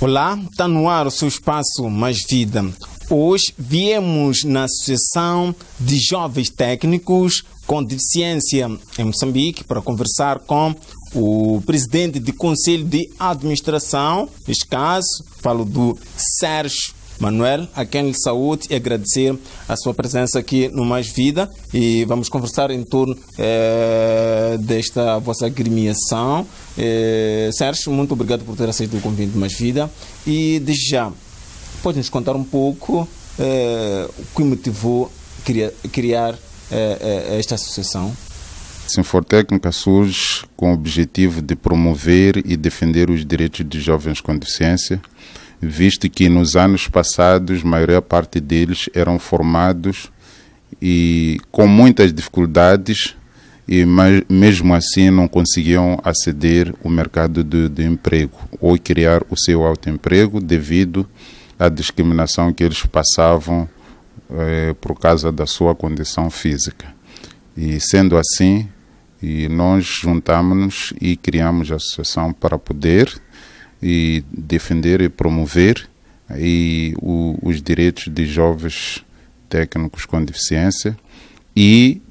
Olá, está no ar o seu espaço Mais Vida. Hoje viemos na Associação de Jovens Técnicos com Deficiência em Moçambique para conversar com o presidente do Conselho de Administração, neste caso, falo do Sérgio Manuel, a quem lhe saúde e agradecer a sua presença aqui no Mais Vida e vamos conversar em torno eh, desta vossa agremiação. Eh, Sérgio, muito obrigado por ter aceito o convite do Mais Vida e desde já, pode nos contar um pouco eh, o que motivou criar, criar esta associação? Sinfor Técnica surge com o objetivo de promover e defender os direitos de jovens com deficiência visto que nos anos passados, a maior parte deles eram formados e com muitas dificuldades, e mesmo assim não conseguiam aceder ao mercado de, de emprego ou criar o seu autoemprego devido à discriminação que eles passavam eh, por causa da sua condição física. E sendo assim, e nós juntámonos nos e criamos a associação para poder e defender e promover e o, os direitos de jovens técnicos com deficiência e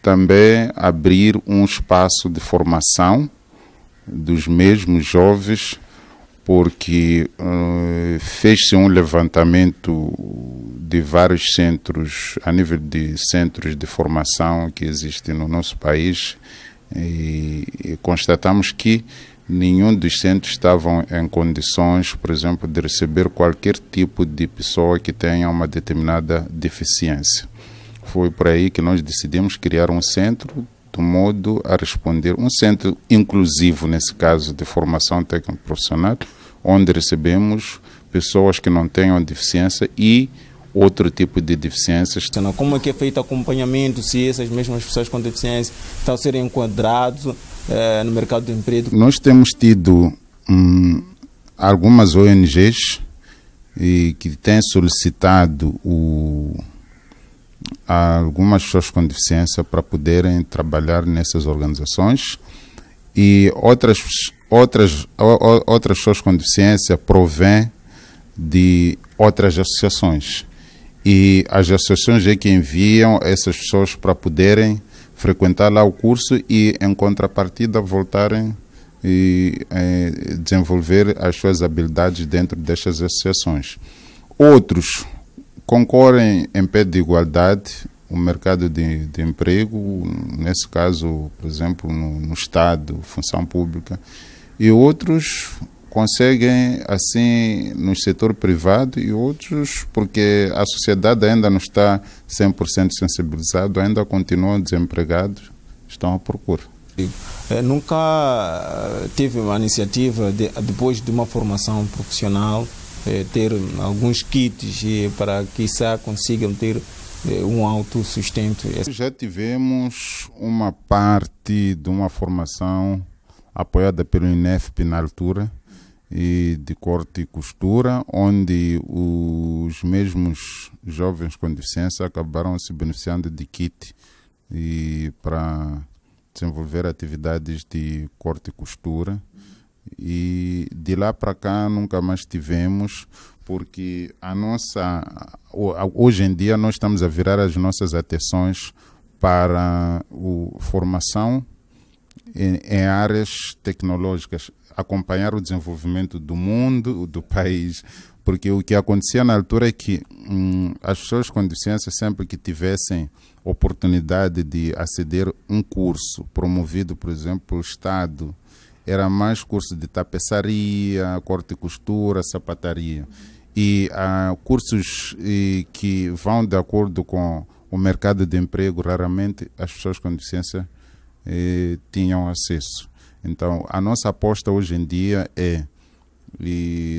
também abrir um espaço de formação dos mesmos jovens, porque uh, fez-se um levantamento de vários centros, a nível de centros de formação que existem no nosso país, e, e constatamos que nenhum dos centros estavam em condições, por exemplo, de receber qualquer tipo de pessoa que tenha uma determinada deficiência. Foi por aí que nós decidimos criar um centro do modo a responder, um centro inclusivo, nesse caso, de formação técnico-profissional, onde recebemos pessoas que não tenham deficiência e outro tipo de deficiências. Como é que é feito acompanhamento se essas mesmas pessoas com deficiência estão a ser enquadradas eh, no mercado de emprego? Nós temos tido hum, algumas ONGs e, que têm solicitado o, algumas pessoas com deficiência para poderem trabalhar nessas organizações e outras outras o, outras pessoas com deficiência provém de outras associações e as associações é que enviam essas pessoas para poderem frequentar lá o curso e, em contrapartida, voltarem e eh, desenvolver as suas habilidades dentro destas associações. Outros concorrem em pé de igualdade o mercado de, de emprego, nesse caso, por exemplo, no, no Estado, função pública, e outros conseguem assim no setor privado e outros porque a sociedade ainda não está 100% sensibilizada, ainda continuam desempregados, estão à procura. Eu é, nunca eh, tive uma iniciativa de, depois de uma formação profissional eh, ter alguns kits para que consigam ter eh, um alto sustento. Já tivemos uma parte de uma formação apoiada pelo INEFP na altura, e de corte e costura, onde os mesmos jovens com deficiência acabaram se beneficiando de kit e para desenvolver atividades de corte e costura. E de lá para cá nunca mais tivemos, porque a nossa hoje em dia nós estamos a virar as nossas atenções para a formação em, em áreas tecnológicas, acompanhar o desenvolvimento do mundo, do país, porque o que acontecia na altura é que hum, as pessoas com deficiência sempre que tivessem oportunidade de aceder um curso promovido, por exemplo, pelo Estado, era mais curso de tapeçaria, corte e costura, sapataria. E ah, cursos e, que vão de acordo com o mercado de emprego, raramente as pessoas com deficiência eh, tinham acesso. Então, a nossa aposta hoje em dia é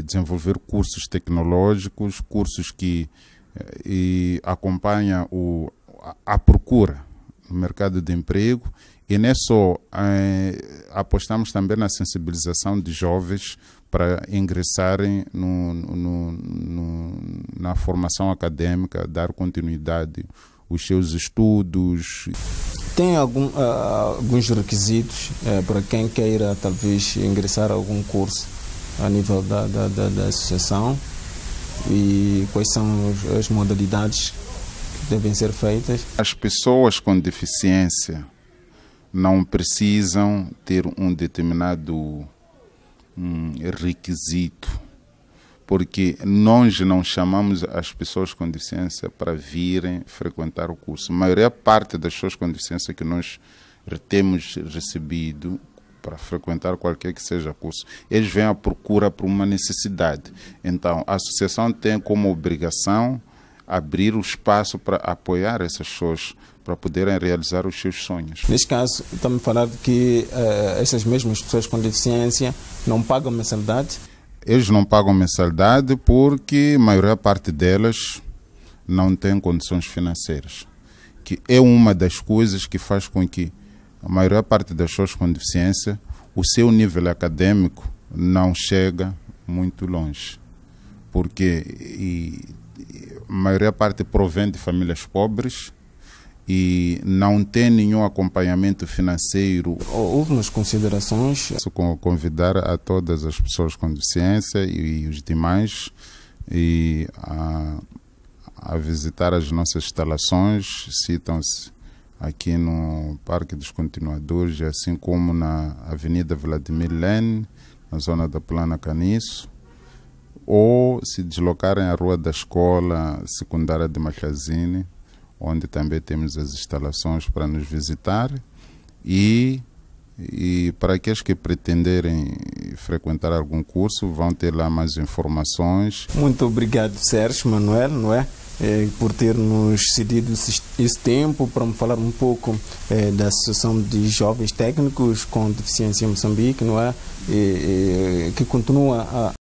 desenvolver cursos tecnológicos, cursos que eh, acompanham o, a, a procura no mercado de emprego e não é só, eh, apostamos também na sensibilização de jovens para ingressarem no, no, no, na formação acadêmica, dar continuidade aos seus estudos tem algum, uh, alguns requisitos uh, para quem queira talvez ingressar a algum curso a nível da, da, da, da associação e quais são as modalidades que devem ser feitas. As pessoas com deficiência não precisam ter um determinado um requisito porque nós não chamamos as pessoas com deficiência para virem frequentar o curso. A maioria parte das pessoas com deficiência que nós temos recebido para frequentar qualquer que seja curso, eles vêm à procura por uma necessidade. Então, a associação tem como obrigação abrir o espaço para apoiar essas pessoas para poderem realizar os seus sonhos. Neste caso, estamos falando que uh, essas mesmas pessoas com deficiência não pagam mensalidade, eles não pagam mensalidade porque a maior parte delas não tem condições financeiras, que é uma das coisas que faz com que a maior parte das pessoas com deficiência, o seu nível acadêmico não chega muito longe, porque e, e, a maior parte provém de famílias pobres e não tem nenhum acompanhamento financeiro. houve umas considerações. Convidar a todas as pessoas com deficiência e, e os demais e a, a visitar as nossas instalações, citam-se aqui no Parque dos Continuadores, assim como na Avenida Vladimir Lenin, na zona da Plana Caniço, ou se deslocarem à Rua da Escola Secundária de Machazine, onde também temos as instalações para nos visitar e, e para aqueles que pretenderem frequentar algum curso vão ter lá mais informações. Muito obrigado, Sérgio Manuel, não é? É, por ter nos cedido esse tempo para me falar um pouco é, da Associação de Jovens Técnicos com Deficiência em Moçambique, não é? E, e, que continua a